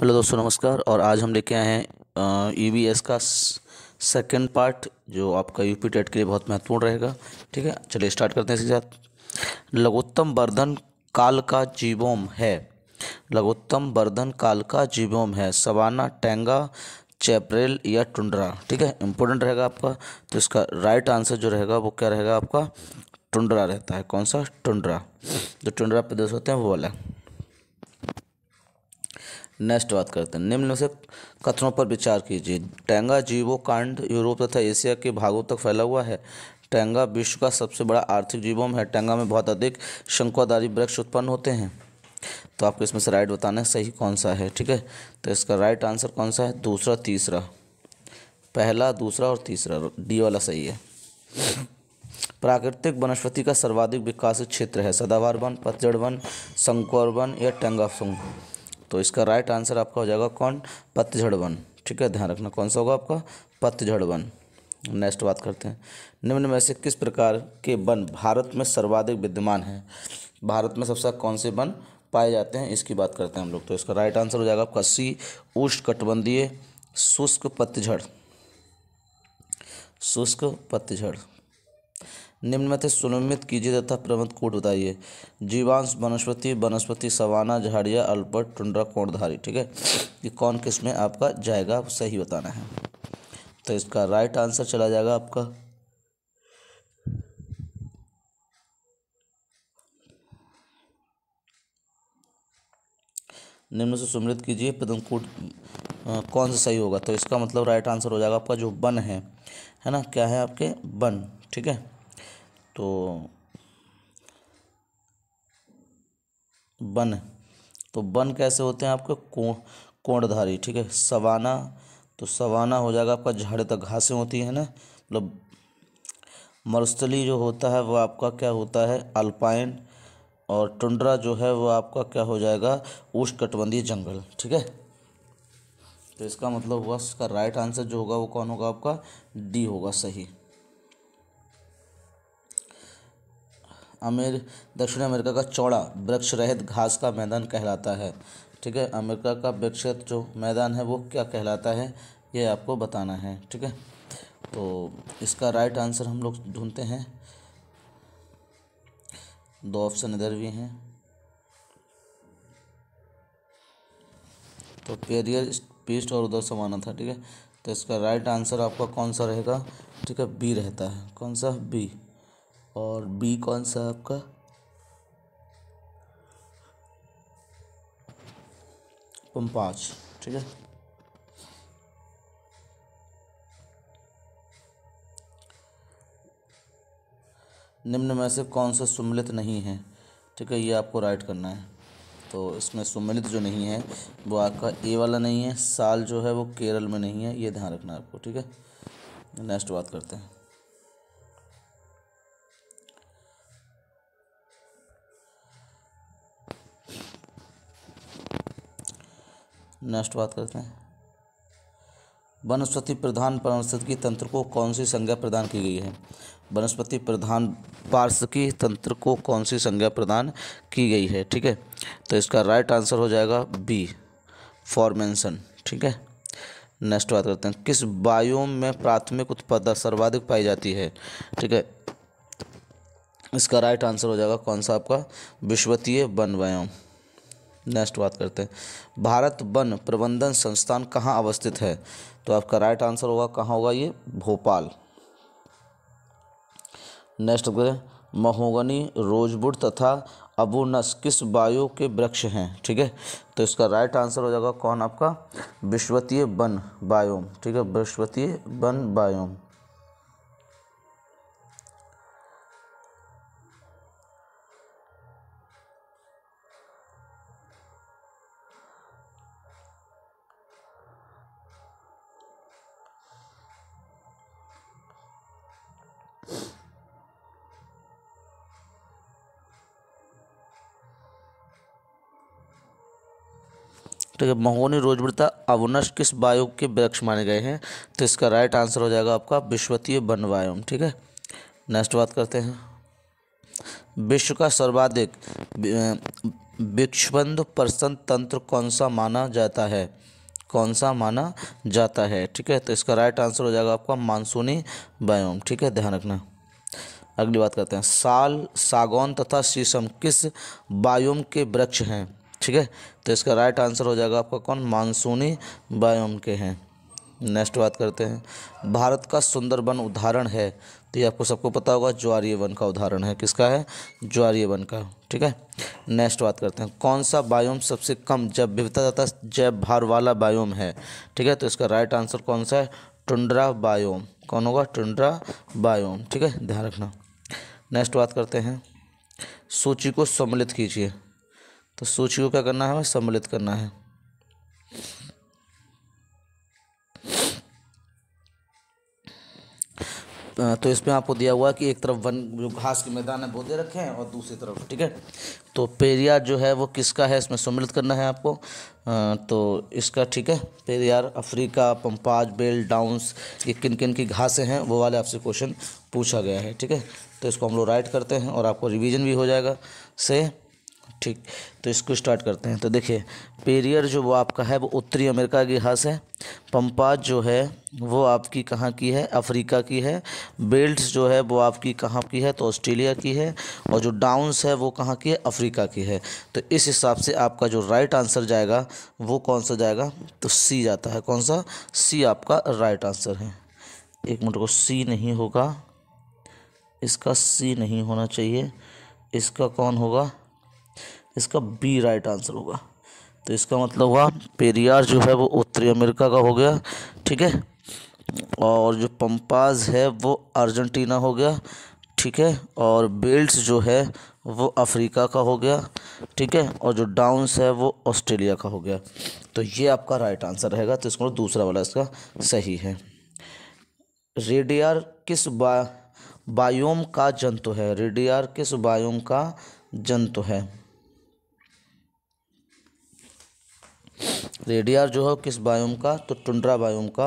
hello दोस्तों नमस्कार और आज हम लेके आए हैं ई e का सेकंड पार्ट जो आपका यू पी टेट के लिए बहुत महत्वपूर्ण रहेगा ठीक है चलिए स्टार्ट करते हैं इसके साथ लघुत्तम वर्धन काल का जीवोम है लघुत्तम वर्धन काल का जीवोम है सवाना टेंगा चैप्रेल या टुंडरा ठीक है इंपॉर्टेंट रहेगा आपका तो इसका राइट आंसर जो रहेगा वो क्या रहेगा आपका टुंडरा रहता है कौन सा टुंडरा जो टुंडरा प्रदेश होते हैं वो वाला नेक्स्ट बात करते हैं निम्न से कथनों पर विचार कीजिए टेंगा जीवो कांड यूरोप तथा एशिया के भागों तक फैला हुआ है टेंगा विश्व का सबसे बड़ा आर्थिक जीवों में है टेंगा में बहुत अधिक शंकुआदारी वृक्ष उत्पन्न होते हैं तो आपको इसमें से राइट बताना है सही कौन सा है ठीक है तो इसका राइट आंसर कौन सा है दूसरा तीसरा पहला दूसरा और तीसरा डी वाला सही है प्राकृतिक वनस्पति का सर्वाधिक विकासित क्षेत्र है सदाबहार वन पतझड़ वन शंकुर वन या टेंगा तो इसका राइट आंसर आपका हो जाएगा कौन पतझड़ वन ठीक है ध्यान रखना कौन सा होगा आपका पतझड़ वन नेक्स्ट बात करते हैं निम्न में से किस प्रकार के वन भारत में सर्वाधिक विद्यमान है भारत में सबसे कौन से वन पाए जाते हैं इसकी बात करते हैं हम लोग तो इसका राइट आंसर हो जाएगा आपका सी उष्ण कटबंधीय शुष्क पतझड़ शुष्क पतझड़ निम्न में से सुनिमित कीजिए तथा प्रबंध कोड बताइए जीवांश वनस्पति वनस्पति सवाना झाड़िया अल्पट टुंडरा कोणधारी ठीक है ये कौन किस में आपका जाएगा सही बताना है तो इसका राइट आंसर चला जाएगा आपका निम्न से सुमृत कीजिए पदमकूट कौन सा सही होगा तो इसका मतलब राइट आंसर हो जाएगा आपका जो वन है है ना क्या है आपके वन ठीक है तो बन तो बन कैसे होते हैं आपके कोण कोणधारी ठीक है सवाना तो सवाना हो जाएगा आपका झाड़े तक तो घासें होती हैं ना मतलब मरुस्थली जो होता है वह आपका क्या होता है अल्पाइन और टुंड्रा जो है वह आपका क्या हो जाएगा उष्णकटिबंधीय जंगल ठीक है तो इसका मतलब हुआ इसका राइट आंसर जो होगा वो कौन होगा आपका डी होगा सही अमेर दक्षिण अमेरिका का चौड़ा वृक्ष रहित घास का मैदान कहलाता है ठीक है अमेरिका का वृक्ष जो मैदान है वो क्या कहलाता है ये आपको बताना है ठीक है तो इसका राइट आंसर हम लोग ढूंढते हैं दो ऑप्शन इधर भी हैं तो पेरियर पीस्ट और उधर समाना था ठीक है तो इसका राइट आंसर आपका कौन सा रहेगा ठीक है बी रहता है कौन सा बी और बी कौन सा आपका पाँच ठीक है निम्न में से कौन सा सुमिलित नहीं है ठीक है ये आपको राइट करना है तो इसमें सुमिलित जो नहीं है वो आपका ए वाला नहीं है साल जो है वो केरल में नहीं है ये ध्यान रखना है आपको ठीक है नेक्स्ट बात करते हैं नेक्स्ट बात करते हैं वनस्पति प्रधान पारिस्थितिकी तंत्र को कौन सी संज्ञा प्रदान की गई है वनस्पति प्रधान पारिस्थितिकी तंत्र को कौन सी संज्ञा प्रदान की गई है ठीक है तो इसका राइट आंसर हो जाएगा बी फॉर्मेंसन ठीक है नेक्स्ट बात करते हैं किस बायोम में प्राथमिक उत्पाद सर्वाधिक पाई जाती है ठीक है इसका राइट आंसर हो जाएगा कौन सा आपका विश्वतीय वन वायोम नेक्स्ट बात करते हैं भारत वन प्रबंधन संस्थान कहाँ अवस्थित है तो आपका राइट आंसर होगा कहाँ होगा ये भोपाल नेक्स्ट महोगनी रोजबुड तथा नस किस वायु के वृक्ष हैं ठीक है तो इसका राइट आंसर हो जाएगा कौन आपका विश्वतीय वन बायोम ठीक है विश्वतीय वन बायोम ठीक तो है महोनी रोजवृता अवनश किस वायु के वृक्ष माने गए हैं तो इसका राइट आंसर हो जाएगा आपका विश्वतीय वन वायु ठीक है नेक्स्ट बात करते हैं विश्व का सर्वाधिक विक्षबंध प्रसन्न तंत्र कौन सा माना जाता है कौन सा माना जाता है ठीक है तो इसका राइट आंसर हो जाएगा आपका मानसूनी वायोम ठीक है ध्यान रखना अगली बात करते हैं साल सागौन तथा शीशम किस वायुम के वृक्ष हैं ठीक है तो इसका राइट आंसर हो जाएगा आपका कौन मानसूनी बायोम के हैं नेक्स्ट बात करते हैं भारत का सुंदर वन उदाहरण है तो ये आपको सबको पता होगा ज्वारीय वन का उदाहरण है किसका है ज्वारीय वन का ठीक है नेक्स्ट बात करते हैं कौन सा बायोम सबसे कम जब विविधता तथा जैव भार वाला बायोम है ठीक है तो इसका राइट आंसर कौन सा है टुंड्रा बायोम कौन होगा टुंड्रा बायोम ठीक है ध्यान रखना नेक्स्ट बात करते हैं सूची को सम्मिलित कीजिए तो सूची को क्या करना है हमें सम्मिलित करना है तो इसमें आपको दिया हुआ है कि एक तरफ वन जो घास के मैदान है वो दे रखे हैं और दूसरी तरफ ठीक है तो पेरियार जो है वो किसका है इसमें सम्मिलित करना है आपको तो इसका ठीक है पेरियार अफ्रीका पंपाज बेल डाउंस ये किन किन की घासें हैं वो वाले आपसे क्वेश्चन पूछा गया है ठीक है तो इसको हम लोग राइट करते हैं और आपको रिविज़न भी हो जाएगा से ठीक तो इसको स्टार्ट करते हैं तो देखिए पेरियर जो वो आपका है वो उत्तरी अमेरिका की घास है पंपाज जो है वो आपकी कहाँ की है अफ्रीका की है बेल्ट्स जो है वो आपकी कहाँ की है तो ऑस्ट्रेलिया की है और जो डाउन्स है वो कहाँ की है अफ्रीका की है तो इस हिसाब से आपका जो राइट आंसर जाएगा वो कौन सा जाएगा तो सी जाता है कौन सा सी आपका राइट आंसर है एक मिनट को सी नहीं होगा इसका सी नहीं होना चाहिए इसका कौन होगा इसका बी राइट आंसर होगा तो इसका मतलब हुआ पेरियार जो है वो उत्तरी अमेरिका का हो गया ठीक है और जो पंपाज है वो अर्जेंटीना हो गया ठीक है और बेल्ट्स जो है वो अफ्रीका का हो गया ठीक है और जो डाउन्स है वो ऑस्ट्रेलिया का हो गया तो ये आपका राइट आंसर रहेगा तो इसको मतलब दूसरा वाला इसका सही है रेडियार किस बा बायोम का जंतु है रेडियार किस बायोम का जंतु है रेडियार जो है किस बायोम का तो टुंड्रा बायोम का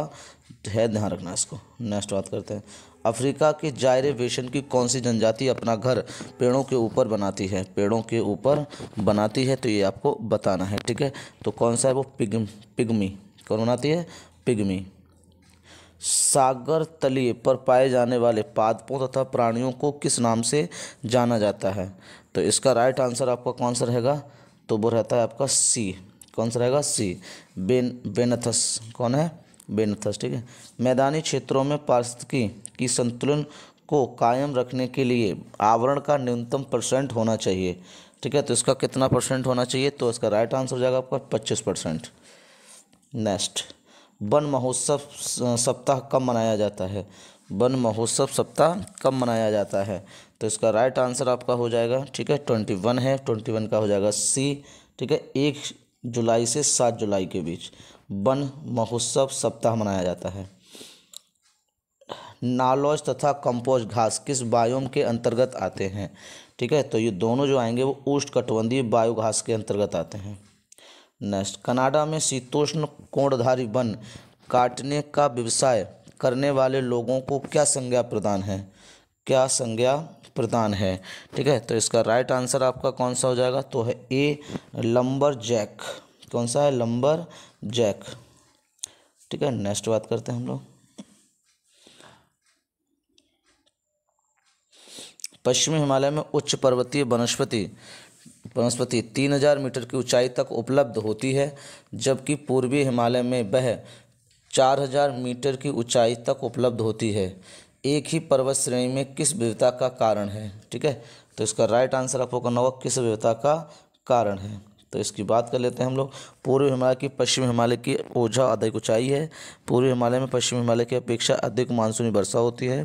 है ध्यान रखना इसको नेक्स्ट बात करते हैं अफ्रीका के जायरे वेशन की कौन सी जनजाति अपना घर पेड़ों के ऊपर बनाती है पेड़ों के ऊपर बनाती है तो ये आपको बताना है ठीक है तो कौन सा है वो पिग पिगमी कौन बनाती है पिगमी सागर तलीय पर पाए जाने वाले पादपों तथा प्राणियों को किस नाम से जाना जाता है तो इसका राइट आंसर आपका कौन सा रहेगा तो वो रहता है आपका सी कौन सा रहेगा सी बेन बेनथस कौन है बेनथस ठीक है मैदानी क्षेत्रों में पारिस्थितिकी की संतुलन को कायम रखने के लिए आवरण का न्यूनतम परसेंट होना चाहिए ठीक है तो इसका कितना परसेंट होना चाहिए तो इसका राइट आंसर हो जाएगा आपका पच्चीस परसेंट नेक्स्ट वन महोत्सव सप्ताह कब मनाया जाता है वन महोत्सव सप्ताह कब मनाया जाता है तो इसका राइट आंसर आपका हो जाएगा ठीक है ट्वेंटी वन है ट्वेंटी वन का हो जाएगा सी ठीक है एक जुलाई से सात जुलाई के बीच वन महोत्सव सप्ताह मनाया जाता है नालोज तथा कंपोज घास किस बायोम के अंतर्गत आते हैं ठीक है तो ये दोनों जो आएंगे वो उष्ट कटबंधी बायो घास के अंतर्गत आते हैं नेक्स्ट कनाडा में शीतोष्ण कोणधारी वन काटने का व्यवसाय करने वाले लोगों को क्या संज्ञा प्रदान है क्या संज्ञा प्रदान है ठीक है तो इसका राइट आंसर आपका कौन सा हो जाएगा तो है ए लंबर जैक कौन सा है लंबर जैक ठीक है नेक्स्ट बात करते हैं हम लोग पश्चिमी हिमालय में उच्च पर्वतीय वनस्पति वनस्पति तीन हजार मीटर की ऊंचाई तक उपलब्ध होती है जबकि पूर्वी हिमालय में वह चार हजार मीटर की ऊंचाई तक उपलब्ध होती है एक ही पर्वत श्रेणी में किस विविधता का कारण है ठीक है तो इसका राइट आंसर आप लोग का किस विविधता का कारण है तो इसकी बात कर लेते हैं हम लोग पूर्व हिमालय की पश्चिम हिमालय की ओझा अधिक ऊंचाई है पूर्व हिमालय में पश्चिम हिमालय की अपेक्षा अधिक मानसूनी वर्षा होती है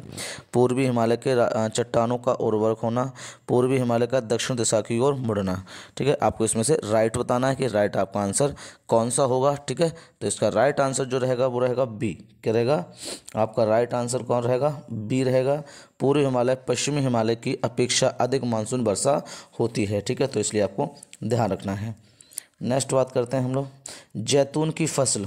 पूर्वी हिमालय के चट्टानों का उर्वरक होना पूर्वी हिमालय का दक्षिण दिशा की ओर मुड़ना ठीक है आपको इसमें से राइट बताना है कि राइट आपका आंसर कौन सा होगा ठीक है तो इसका राइट आंसर जो रहेगा वो रहेगा बी क्या रहेगा आपका राइट आंसर कौन रहेगा बी रहेगा पूर्व हिमालय पश्चिमी हिमालय की अपेक्षा अधिक मानसून वर्षा होती है ठीक है तो इसलिए आपको ध्यान रखना है नेक्स्ट बात करते हैं हम लोग जैतून की फसल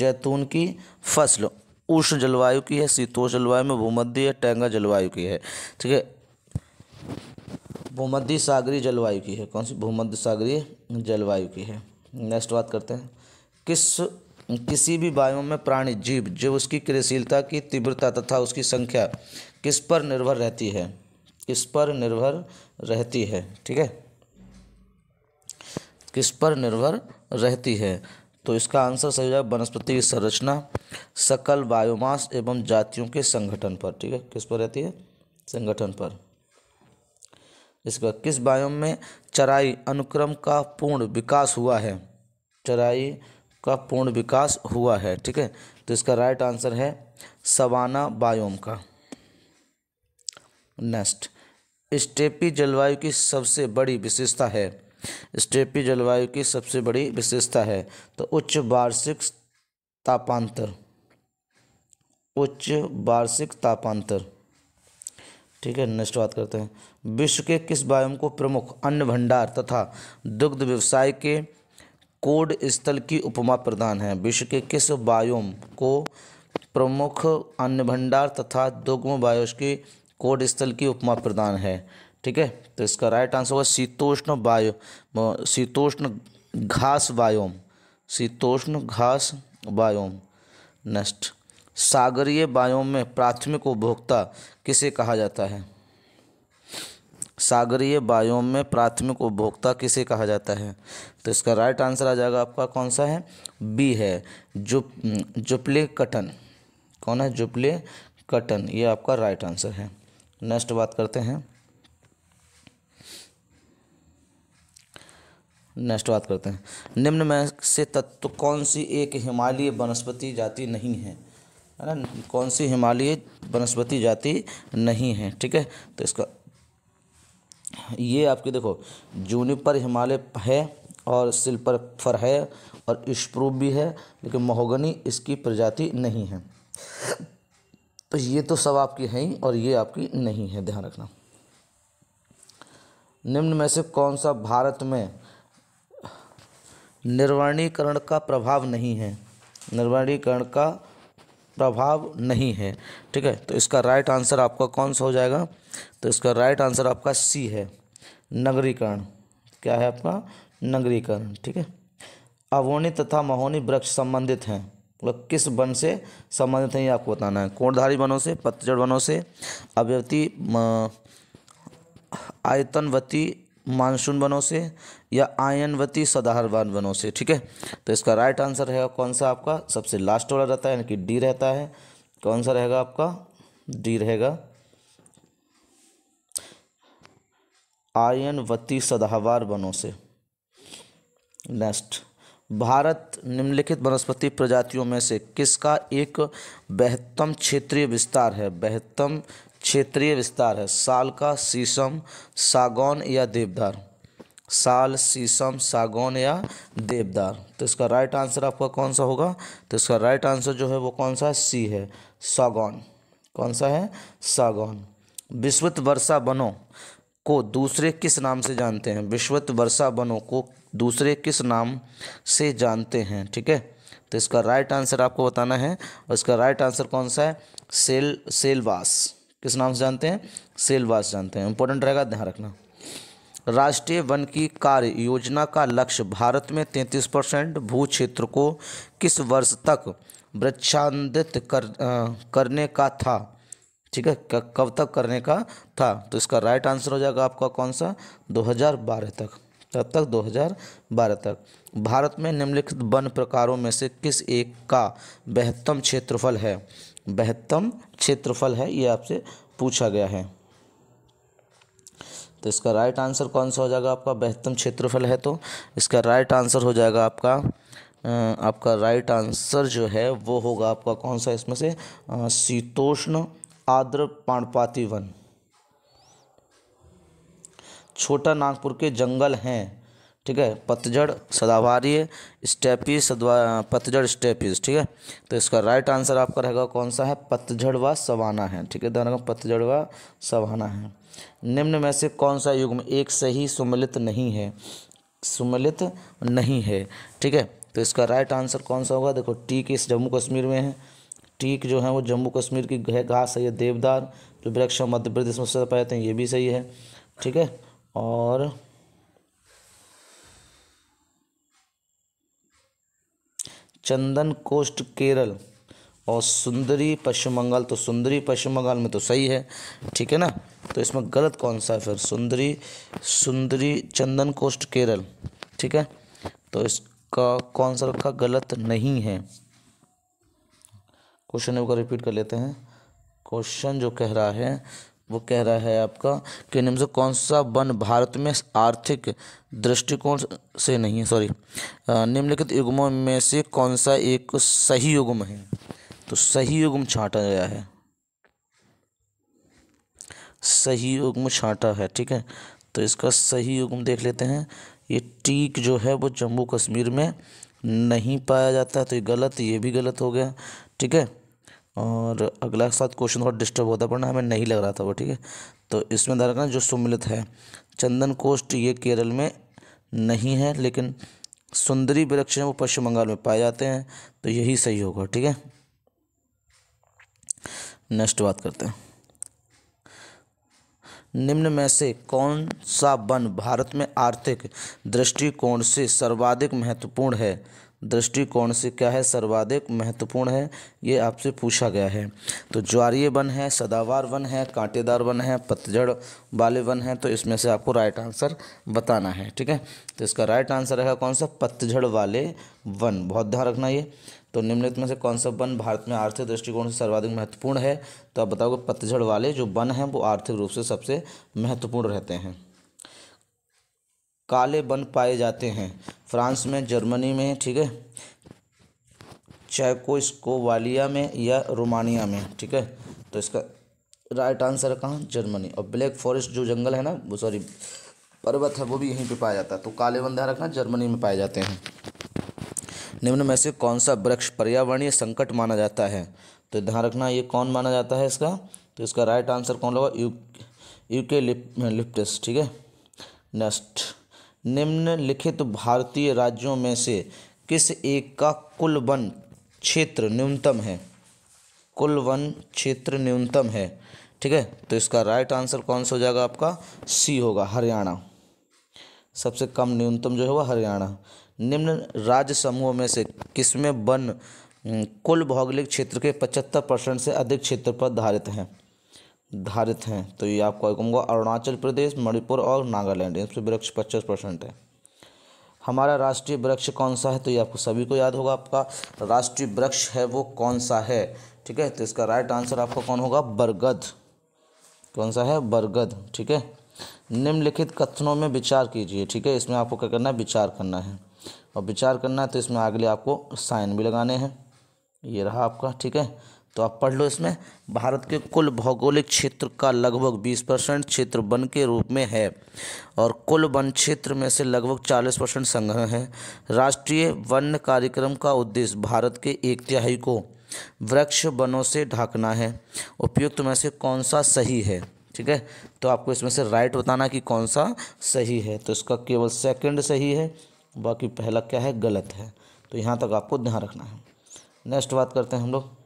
जैतून की फसल उष्ण जलवायु की है शीतोष जलवायु में भूमध्य टेंगा जलवायु की है ठीक है भूमध्य सागरी जलवायु की है कौन सी भूमध्य सागरी जलवायु की है नेक्स्ट बात करते हैं किस किसी भी वायु में प्राणी जीव जो उसकी क्रियाशीलता की तीव्रता तथा उसकी संख्या किस पर निर्भर रहती है किस पर निर्भर रहती है ठीक है किस पर निर्भर रहती है तो इसका आंसर सही जाएगा वनस्पति की संरचना सकल वायुमास एवं जातियों के संगठन पर ठीक है किस पर रहती है संगठन पर इसका किस बायोम में चराई अनुक्रम का पूर्ण विकास हुआ है चराई का पूर्ण विकास हुआ है ठीक है तो इसका राइट आंसर है सवाना बायोम का नेक्स्ट स्टेपी जलवायु की सबसे बड़ी विशेषता है स्टेपी जलवायु की सबसे बड़ी विशेषता है तो उच्च वार्षिक तापांतर उच्च वार्षिक तापांतर ठीक है नेक्स्ट बात करते हैं विश्व के किस बायोम को प्रमुख अन्न भंडार तथा दुग्ध व्यवसाय के कोड स्थल की उपमा प्रदान है विश्व के किस बायोम को प्रमुख अन्न भंडार तथा दुग्म बायोस की कोड स्थल की उपमा प्रदान है ठीक है तो इसका राइट आंसर होगा शीतोष्ण बायो शीतोष्ण घास बायोम शीतोष्ण घास बायोम नेक्स्ट सागरीय बायोम में प्राथमिक उपभोक्ता किसे कहा जाता है सागरीय बायोम में प्राथमिक उपभोक्ता किसे कहा जाता है तो इसका राइट आंसर आ जाएगा आपका कौन सा है बी है जुप जुपले कटन कौन है जुपले कटन ये आपका राइट आंसर है नेक्स्ट बात करते हैं नेक्स्ट बात करते हैं निम्न में से तत्व कौन सी एक हिमालय वनस्पति जाति नहीं है है ना कौन सी हिमालय वनस्पति जाति नहीं है ठीक है तो इसका ये आपके देखो जूनिपर हिमालय है और सिल्पर फर है और इशप्रूब भी है लेकिन महोगनी इसकी प्रजाति नहीं है तो ये तो सब आपकी हैं और ये आपकी नहीं है ध्यान रखना निम्न में से कौन सा भारत में निर्वाणीकरण का प्रभाव नहीं है निर्वाणीकरण का प्रभाव नहीं है ठीक है तो इसका राइट आंसर आपका कौन सा हो जाएगा तो इसका राइट आंसर आपका सी है नगरीकरण क्या है आपका नगरीकरण ठीक है अवोनी तथा महोनी वृक्ष संबंधित हैं वह मतलब किस वन से संबंधित हैं ये आपको बताना है कोणधारी वनों से पतझड़ वनों से अव्यवती आयतनवती मानसून वनों से या आयनवती सदाहरवान वनों से ठीक है तो इसका राइट आंसर है कौन सा आपका सबसे लास्ट वाला रहता है यानी कि डी रहता है कौन सा रहेगा आपका डी रहेगा आयनवती सदाहवार वनों से नेक्स्ट भारत निम्नलिखित वनस्पति प्रजातियों में से किसका एक बेहतम क्षेत्रीय विस्तार है बेहतम क्षेत्रीय विस्तार है साल का शीशम सागौन या देवदार साल शीशम सागौन या देवदार तो इसका राइट आंसर आपका कौन सा होगा तो इसका राइट आंसर जो है वो कौन सा है सी है सागौन कौन सा है सागौन विश्वत वर्षा बनो को दूसरे किस नाम से जानते हैं विश्वत वर्षा बनो को दूसरे किस नाम से जानते हैं ठीक है तो इसका राइट आंसर आपको बताना है और इसका राइट आंसर कौन सा है सेल सेलवास किस नाम से जानते हैं सेलवास जानते हैं इंपॉर्टेंट रहेगा ध्यान रखना राष्ट्रीय वन की कार्य योजना का लक्ष्य भारत में 33 परसेंट भू क्षेत्र को किस वर्ष तक वृक्षांदित कर, करने का था ठीक है कब तक करने का था तो इसका राइट आंसर हो जाएगा आपका कौन सा 2012 तक तब तक 2012 तक भारत में निम्नलिखित वन प्रकारों में से किस एक का बेहतम क्षेत्रफल है बेहतम क्षेत्रफल है ये आपसे पूछा गया है तो इसका राइट आंसर कौन सा हो जाएगा आपका बेहतम क्षेत्रफल है तो इसका राइट आंसर हो जाएगा आपका आपका राइट आंसर जो है वो होगा आपका कौन सा इसमें से शीतोष्ण आर्द्र पाणपाती वन छोटा नागपुर के जंगल हैं ठीक है पतझड़ सदाबारी है सदवा पतझड़ स्टेपीज ठीक है तो इसका राइट आंसर आपका रहेगा कौन सा है पतझड़ व सवाना है ठीक है ध्यान पतझड़ व सवाना है निम्न में से कौन सा युग्म एक से ही सुमिलित नहीं है सुमिलित नहीं है ठीक है तो इसका राइट आंसर कौन सा होगा देखो टीक इस जम्मू कश्मीर में है टीक जो है वो जम्मू कश्मीर की घास है ये देवदार जो वृक्ष मध्य प्रदेश में सबसे पाए जाते हैं ये भी सही है ठीक है और चंदन कोस्ट केरल और सुंदरी पश्चिम बंगाल तो सुंदरी पश्चिम बंगाल में तो सही है ठीक है ना तो इसमें गलत कौन सा है फिर सुंदरी सुंदरी चंदन कोस्ट केरल ठीक है तो इसका कौन सा रखा गलत नहीं है क्वेश्चन एक बार रिपीट कर लेते हैं क्वेश्चन जो कह रहा है वो कह रहा है आपका कि निम्न से कौन सा वन भारत में आर्थिक दृष्टिकोण से नहीं है सॉरी निम्नलिखित युगमों में से कौन सा एक सही युगम है तो सही युगम छाटा गया है सही युगम छाटा है ठीक है तो इसका सही युगम देख लेते हैं ये टीक जो है वो जम्मू कश्मीर में नहीं पाया जाता तो ये गलत ये भी गलत हो गया ठीक है और अगला साथ क्वेश्चन थोड़ा डिस्टर्ब होता पड़ना हमें नहीं लग रहा था वो ठीक है तो इसमें ध्यान रखना जो सुमिलित है चंदन कोष्ट ये केरल में नहीं है लेकिन सुंदरी वृक्ष हैं वो पश्चिम बंगाल में पाए जाते हैं तो यही सही होगा ठीक है नेक्स्ट बात करते हैं निम्न में से कौन सा वन भारत में आर्थिक दृष्टिकोण से सर्वाधिक महत्वपूर्ण है दृष्टिकोण से क्या है सर्वाधिक महत्वपूर्ण है ये आपसे पूछा गया है तो ज्वारीय वन है सदावार वन है कांटेदार वन है पतझड़ वाले वन है तो इसमें से आपको राइट आंसर बताना है ठीक है तो इसका राइट आंसर रहेगा कौन सा पतझड़ वाले वन बहुत ध्यान रखना ये तो निम्नलिखित में से कौन सा वन भारत में आर्थिक दृष्टिकोण से सर्वाधिक महत्वपूर्ण है तो आप बताओगे पतझड़ वाले जो वन हैं वो आर्थिक रूप से सबसे महत्वपूर्ण रहते हैं काले बन पाए जाते हैं फ्रांस में जर्मनी में ठीक है चैकोस्कोवालिया में या रोमानिया में ठीक है तो इसका राइट आंसर कहाँ जर्मनी और ब्लैक फॉरेस्ट जो जंगल है ना वो सॉरी पर्वत है वो भी यहीं पे पाया जाता है तो काले ध्यान रखना जर्मनी में पाए जाते हैं निम्न में से कौन सा वृक्ष पर्यावरणीय संकट माना जाता है तो ध्यान रखना ये कौन माना जाता है इसका तो इसका राइट आंसर कौन होगा यू यूके लिप लिप्टस ठीक है नेक्स्ट निम्नलिखित भारतीय राज्यों में से किस एक का कुल वन क्षेत्र न्यूनतम है कुल वन क्षेत्र न्यूनतम है ठीक है तो इसका राइट आंसर कौन सा हो जाएगा आपका सी होगा हरियाणा सबसे कम न्यूनतम जो है वह हरियाणा निम्न राज्य समूहों में से किसमें वन हम्म, कुल भौगोलिक क्षेत्र के पचहत्तर परसेंट से अधिक क्षेत्र पर आधारित हैं धारित हैं तो ये आपको कहूँगा अरुणाचल प्रदेश मणिपुर और नागालैंड इन वृक्ष पच्चीस परसेंट है हमारा राष्ट्रीय वृक्ष कौन सा है तो ये आपको सभी को याद होगा आपका राष्ट्रीय वृक्ष है वो कौन सा है ठीक है तो इसका राइट आंसर आपका कौन होगा बरगद कौन सा है बरगद ठीक है निम्नलिखित कथनों में विचार कीजिए ठीक है इसमें आपको क्या करना है विचार करना है और विचार करना है तो इसमें अगले आपको साइन भी लगाने हैं ये रहा आपका ठीक है तो आप पढ़ लो इसमें भारत के कुल भौगोलिक क्षेत्र का लगभग 20 परसेंट क्षेत्र वन के रूप में है और कुल वन क्षेत्र में से लगभग 40 परसेंट संग्रह है राष्ट्रीय वन कार्यक्रम का उद्देश्य भारत के एक तिहाई को वृक्ष वनों से ढाकना है उपयुक्त में से कौन सा सही है ठीक है तो आपको इसमें से राइट बताना कि कौन सा सही है तो इसका केवल सेकेंड सही है बाकी पहला क्या है गलत है तो यहाँ तक आपको ध्यान रखना है नेक्स्ट बात करते हैं हम लोग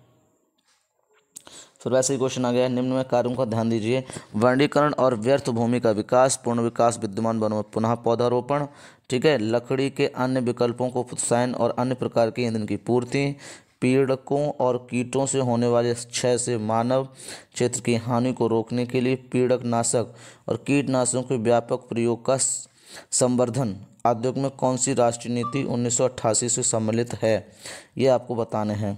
फिर वैसे ही क्वेश्चन आ गया है निम्न में कार्यों का ध्यान दीजिए वर्णीकरण और व्यर्थ भूमि का विकास पूर्ण विकास विद्यमान वनों में पुनः पौधारोपण ठीक है लकड़ी के अन्य विकल्पों को प्रोत्साहन और अन्य प्रकार के ईंधन की पूर्ति पीड़कों और कीटों से होने वाले क्षय से मानव क्षेत्र की हानि को रोकने के लिए पीड़क नाशक और कीटनाशकों के व्यापक प्रयोग का संवर्धन आद्योग में कौन सी राष्ट्रीय नीति उन्नीस से सम्मिलित है ये आपको बताने हैं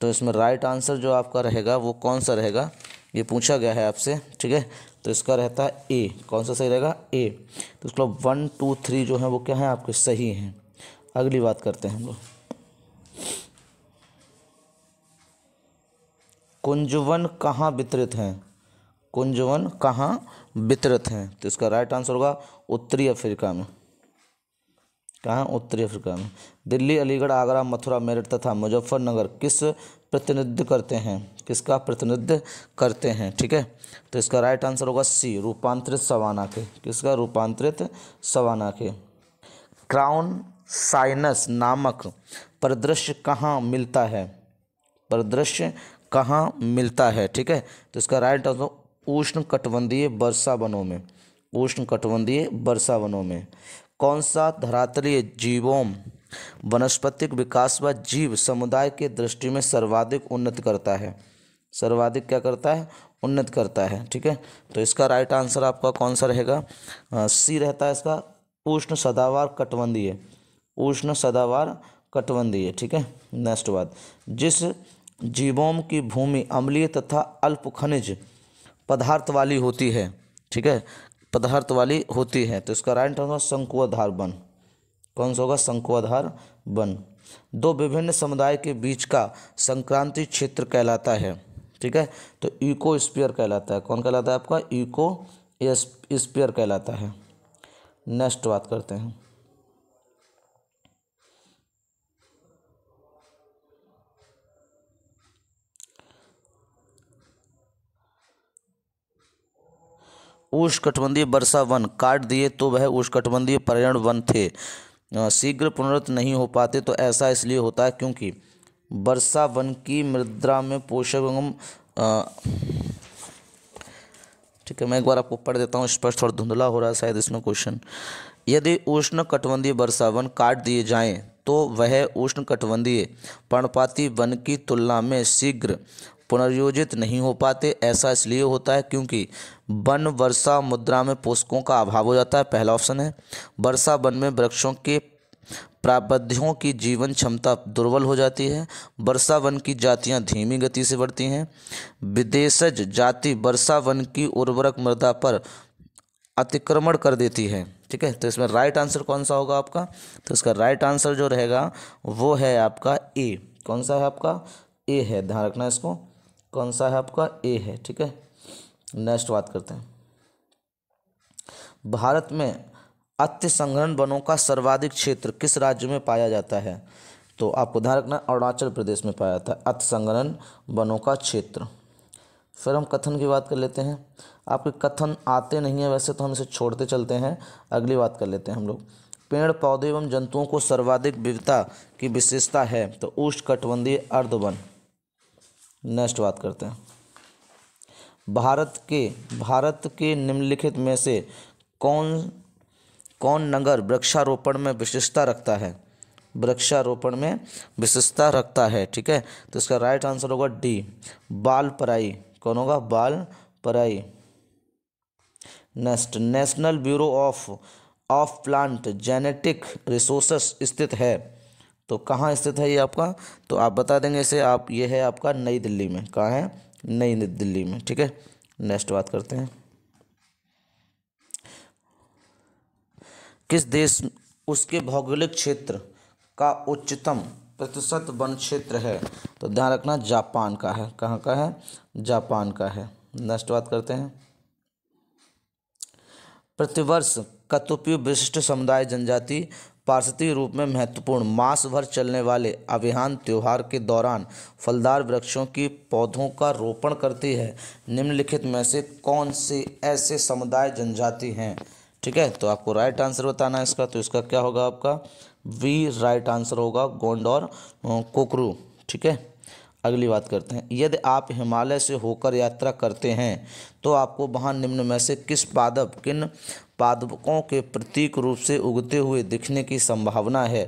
तो इसमें राइट आंसर जो आपका रहेगा वो कौन सा रहेगा ये पूछा गया है आपसे ठीक है तो इसका रहता है ए कौन सा सही रहेगा ए तो उसके बाद वन टू थ्री जो है वो क्या है आपके सही हैं अगली बात करते हैं हम लोग कुंजवन कहाँ वितरित हैं कुंजवन कहाँ वितरित हैं तो इसका राइट आंसर होगा उत्तरी अफ्रीका में कहाँ उत्तरी अफ्रीका में दिल्ली अलीगढ़ आगरा मथुरा मेरठ तथा मुजफ्फरनगर किस प्रतिनिधित्व करते हैं किसका प्रतिनिधित्व करते हैं ठीक है तो इसका राइट आंसर होगा सी रूपांतरित सवाना के किसका रूपांतरित सवाना के क्राउन साइनस नामक परिदृश्य कहाँ मिलता है परिदृश्य कहाँ मिलता है ठीक है तो इसका राइट आंसर उष्ण कटबंधीय वर्षा वनों में उष्ण कटबंधीय वर्षा वनों में कौन सा धरातलीय जीवों वनस्पतिक विकास व जीव समुदाय के दृष्टि में सर्वाधिक उन्नत करता है सर्वाधिक क्या करता है उन्नत करता है ठीक है तो इसका राइट आंसर आपका कौन सा रहेगा सी रहता है इसका उष्ण सदावार कटबंधीय उष्ण सदावार कटबंधीय ठीक है नेक्स्ट बात जिस जीवोम की भूमि अम्लीय तथा अल्प खनिज पदार्थ वाली होती है ठीक है पदार्थ वाली होती है तो इसका राइट होगा शंकुआधार वन कौन सा होगा शंकुआधार वन दो विभिन्न समुदाय के बीच का संक्रांति क्षेत्र कहलाता है ठीक है तो इको स्पियर कहलाता है कौन कहलाता है आपका इको स्पियर कहलाता है नेक्स्ट बात करते हैं उष्णकटिबंधीय वर्षा वन काट दिए तो वह उष्णकटिबंधीय पर्यावरण वन थे शीघ्र पुनरुत नहीं हो पाते तो ऐसा इसलिए होता है क्योंकि वर्षा वन की मृदा में पोषक एवं ठीक है मैं एक बार आपको पढ़ देता हूँ स्पष्ट और धुंधला हो रहा है शायद इसमें क्वेश्चन यदि उष्ण वर्षा वन काट दिए जाएं तो वह उष्ण कटबंधीय पर्णपाती वन की तुलना में शीघ्र पुनर्योजित नहीं हो पाते ऐसा इसलिए होता है क्योंकि वन वर्षा मुद्रा में पोषकों का अभाव हो जाता है पहला ऑप्शन है वर्षा वन में वृक्षों के प्राबध्यों की जीवन क्षमता दुर्बल हो जाती है वर्षा वन की जातियां धीमी गति से बढ़ती हैं विदेशज जाति वर्षा वन की उर्वरक मृदा पर अतिक्रमण कर देती है ठीक है तो इसमें राइट आंसर कौन सा होगा आपका तो इसका राइट आंसर जो रहेगा वो है आपका ए कौन सा है आपका ए है ध्यान रखना इसको कौन सा है आपका ए है ठीक है नेक्स्ट बात करते हैं भारत में अति संग्रहण वनों का सर्वाधिक क्षेत्र किस राज्य में पाया जाता है तो आपको ध्यान रखना अरुणाचल प्रदेश में पाया जाता है अति संग्रहण वनों का क्षेत्र फिर हम कथन की बात कर लेते हैं आपके कथन आते नहीं है वैसे तो हम इसे छोड़ते चलते हैं अगली बात कर लेते हैं हम लोग पेड़ पौधे एवं जंतुओं को सर्वाधिक विविधता की विशेषता है तो उष्ण कटबंधीय अर्धवन नेक्स्ट बात करते हैं भारत के भारत के निम्नलिखित में से कौन कौन नगर वृक्षारोपण में विशेषता रखता है वृक्षारोपण में विशेषता रखता है ठीक है तो इसका राइट आंसर होगा डी बाल पराई कौन होगा बाल पराई next National Bureau of of Plant Genetic Resources स्थित है तो कहाँ स्थित है ये आपका तो आप बता देंगे इसे आप ये है आपका नई दिल्ली में कहाँ है नई दिल्ली में ठीक है नेक्स्ट बात करते हैं किस देश उसके भौगोलिक क्षेत्र का उच्चतम प्रतिशत वन क्षेत्र है तो ध्यान रखना जापान का है कहाँ का है जापान का है नेक्स्ट बात करते हैं प्रतिवर्ष कतुपी विशिष्ट समुदाय जनजाति पार्षदीय रूप में महत्वपूर्ण मास भर चलने वाले अभियान त्यौहार के दौरान फलदार वृक्षों की पौधों का रोपण करती है निम्नलिखित में से कौन से ऐसे समुदाय जनजाति हैं ठीक है तो आपको राइट आंसर बताना है इसका तो इसका क्या होगा आपका वी राइट आंसर होगा गोंड और कोकरू ठीक है अगली बात करते हैं यदि आप हिमालय से होकर यात्रा करते हैं तो आपको वहाँ निम्न में से किस पादप किन पादपों के प्रतीक रूप से उगते हुए दिखने की संभावना है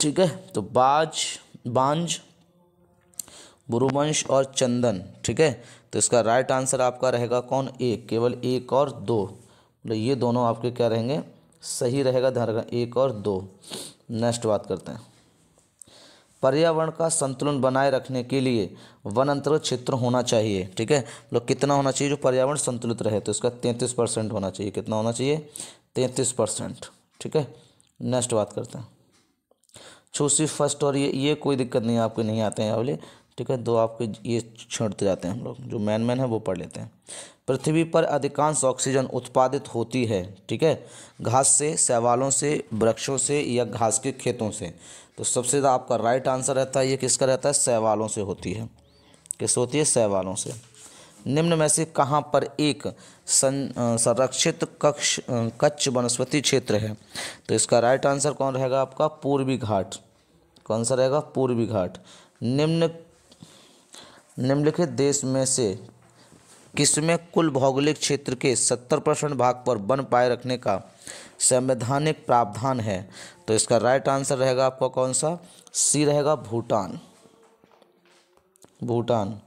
ठीक है तो बाज बांझ बुरुवंश और चंदन ठीक है तो इसका राइट आंसर आपका रहेगा कौन एक केवल एक और दो मतलब ये दोनों आपके क्या रहेंगे सही रहेगा ध्यान रखना एक और दो नेक्स्ट बात करते हैं पर्यावरण का संतुलन बनाए रखने के लिए वन अंतर क्षेत्र होना चाहिए ठीक है लोग मतलब कितना होना चाहिए जो पर्यावरण संतुलित रहे तो इसका तैंतीस परसेंट होना चाहिए कितना होना चाहिए तैंतीस परसेंट ठीक है नेक्स्ट बात करते हैं छूसी फर्स्ट और ये ये कोई दिक्कत नहीं आपको नहीं आते हैं वाले ठीक है दो आपके ये छोड़ते जाते हैं हम लोग जो मैन मैन है वो पढ़ लेते हैं पृथ्वी पर अधिकांश ऑक्सीजन उत्पादित होती है ठीक है घास से सवालों से वृक्षों से या घास के खेतों से तो सबसे ज़्यादा आपका राइट आंसर रहता है ये किसका रहता है सवालों से होती है किस होती है सवालों से निम्न में से कहाँ पर एक संरक्षित कक्ष कच्छ वनस्पति क्षेत्र है तो इसका राइट आंसर कौन रहेगा आपका पूर्वी घाट कौन सा रहेगा पूर्वी घाट निम्न निम्नलिखित देश में से किसमें कुल भौगोलिक क्षेत्र के सत्तर परसेंट भाग पर वन पाए रखने का संवैधानिक प्रावधान है तो इसका राइट आंसर रहेगा आपका कौन सा सी रहेगा भूटान भूटान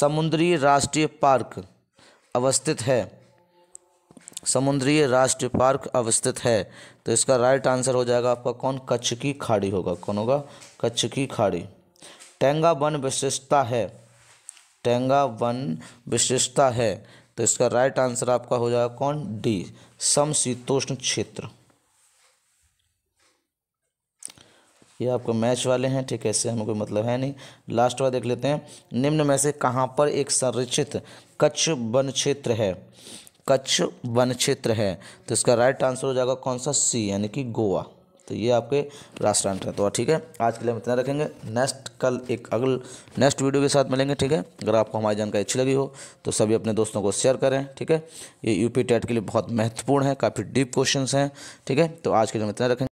समुद्री राष्ट्रीय पार्क अवस्थित है समुद्रीय राष्ट्रीय पार्क अवस्थित है तो इसका राइट आंसर हो जाएगा आपका कौन कच्छ की खाड़ी होगा कौन होगा कच्छ की खाड़ी टेंगा वन विशेषता है टेंगा वन विशेषता है तो इसका राइट आंसर आपका हो जाएगा कौन डी समशीतोष्ण क्षेत्र ये आपको मैच वाले हैं ठीक है इससे हमें कोई मतलब है नहीं लास्ट वाला देख लेते हैं निम्न में से कहाँ पर एक संरक्षित कच्छ वन क्षेत्र है कच्छ वन क्षेत्र है तो इसका राइट आंसर हो जाएगा कौन सा सी यानी कि गोवा तो ये आपके राष्ट्रांत हैं तो ठीक है आज के लिए हम इतना रखेंगे नेक्स्ट कल एक अगल नेक्स्ट वीडियो के साथ मिलेंगे ठीक है अगर आपको हमारी जानकारी अच्छी लगी हो तो सभी अपने दोस्तों को शेयर करें ठीक है ये यूपी टेट के लिए बहुत महत्वपूर्ण है काफ़ी डीप क्वेश्चन हैं ठीक है तो आज के लिए हम इतना रखेंगे